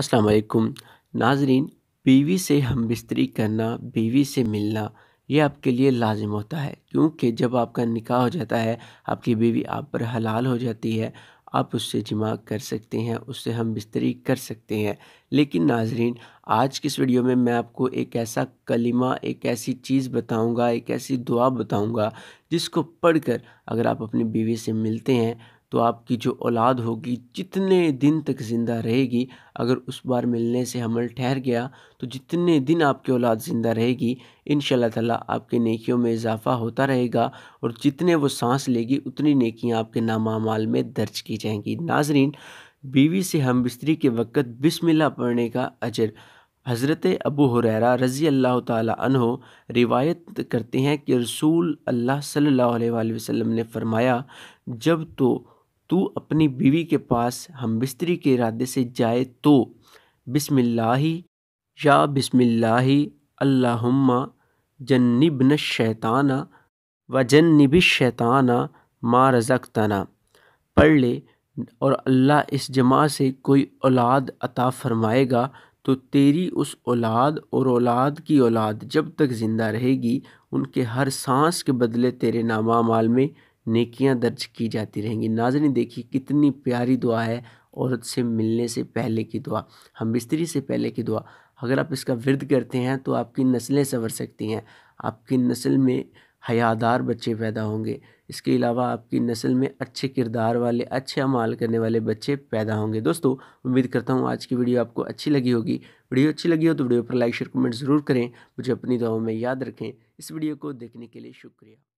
अस्सलाम वालेकुम नाजरीन बीवी से हम बिस्तरी करना बीवी से मिलना ये आपके लिए लाजिम होता है क्योंकि जब आपका निकाह हो जाता है आपकी बीवी आप पर हलाल हो जाती है आप उससे जमा कर सकते हैं उससे हम बिस्तरी कर सकते हैं लेकिन नाजरीन आज की इस वीडियो में मैं आपको एक ऐसा कलिमा एक ऐसी चीज़ बताऊंगा एक ऐसी दुआ बताऊंगा जिसको पढ़कर अगर आप अपनी बीवी से मिलते हैं तो आपकी जो औलाद होगी जितने दिन तक ज़िंदा रहेगी अगर उस बार मिलने से हमल ठहर गया तो जितने दिन आपकी औलाद ज़िंदा रहेगी इन ताला आपके नेकियों में इजाफ़ा होता रहेगा और जितने वो सांस लेगी उतनी नेकियां आपके नामामाल में दर्ज की जाएंगी नाजरीन बीवी से हम बिस्तरी के वक़्त बिस्मिल्लाह पढ़ने का अजर हज़रत अबू हुररा रज़ी अल्लाह तहो रिवायत करते हैं कि रसूल अल्लाह सल्लल्लाहु अलैहि वसल्लम ने फ़रमाया जब तो तू अपनी बीवी के पास हम बिस्तरी के इरादे से जाए तो बिसमिल्लाही या बिसमिल्लाही अल्लाहुम्मा जन्निबन शैताना व जन्निब शैताना माँ रज़क पढ़ ले और अल्लाह इस जमा से कोई औलाद अता फ़रमाएगा तो तेरी उस औलाद और औलाद की औलाद जब तक ज़िंदा रहेगी उनके हर सांस के बदले तेरे नामा माल में नेकियां दर्ज की जाती रहेंगी नाजनी देखिए कितनी प्यारी दुआ है औरत से मिलने से पहले की दुआ हम बिस्तरी से पहले की दुआ अगर आप इसका विरद करते हैं तो आपकी नस्लें संवर सकती हैं आपकी नस्ल में हयादार बच्चे पैदा होंगे इसके अलावा आपकी नस्ल में अच्छे किरदार वाले अच्छे अमाल करने वाले बच्चे पैदा होंगे दोस्तों उम्मीद करता हूँ आज की वीडियो आपको अच्छी लगी होगी वीडियो अच्छी लगी हो तो वीडियो पर लाइक शेयर कमेंट ज़रूर करें मुझे अपनी दुआओं में याद रखें इस वीडियो को देखने के लिए शुक्रिया